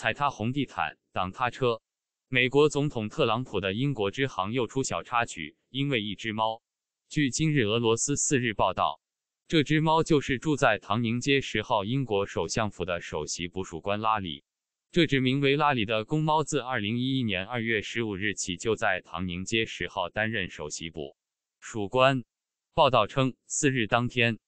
踩踏红地毯，挡他车。美国总统特朗普的英国之行又出小插曲，因为一只猫。据今日俄罗斯四日报道，这只猫就是住在唐宁街十号英国首相府的首席捕鼠官拉里。这只名为拉里的公猫自二零一一年二月十五日起就在唐宁街十号担任首席捕鼠官。报道称，四日当天，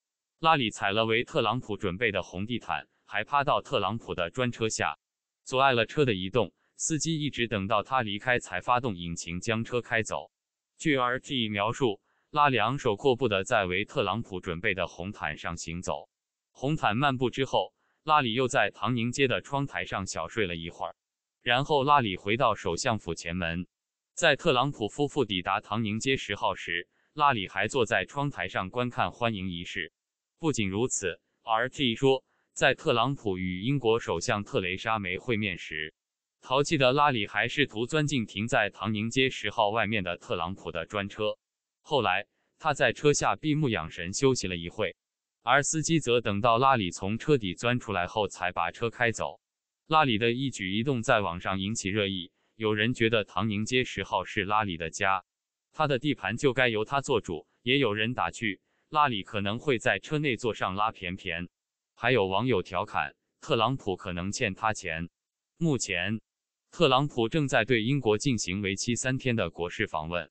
拉里踩了为特朗普准备的红地毯，还趴到特朗普的专车下。阻碍了车的移动，司机一直等到他离开才发动引擎将车开走。据 RT 描述，拉里昂手阔步的在为特朗普准备的红毯上行走。红毯漫步之后，拉里又在唐宁街的窗台上小睡了一会儿。然后拉里回到首相府前门，在特朗普夫妇抵达唐宁街十号时，拉里还坐在窗台上观看欢迎仪式。不仅如此，RT 说。在特朗普与英国首相特蕾莎梅会面时，淘气的拉里还试图钻进停在唐宁街十号外面的特朗普的专车。后来，他在车下闭目养神休息了一会，而司机则等到拉里从车底钻出来后才把车开走。拉里的一举一动在网上引起热议。有人觉得唐宁街十号是拉里的家，他的地盘就该由他做主；也有人打趣，拉里可能会在车内坐上拉便便。还有网友调侃，特朗普可能欠他钱。目前，特朗普正在对英国进行为期三天的国事访问。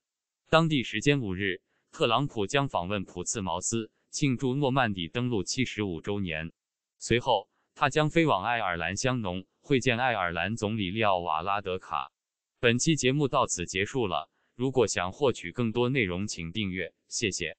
当地时间五日，特朗普将访问普茨茅斯，庆祝诺曼底登陆七十五周年。随后，他将飞往爱尔兰香农，会见爱尔兰总理利奥瓦拉德卡。本期节目到此结束了。如果想获取更多内容，请订阅。谢谢。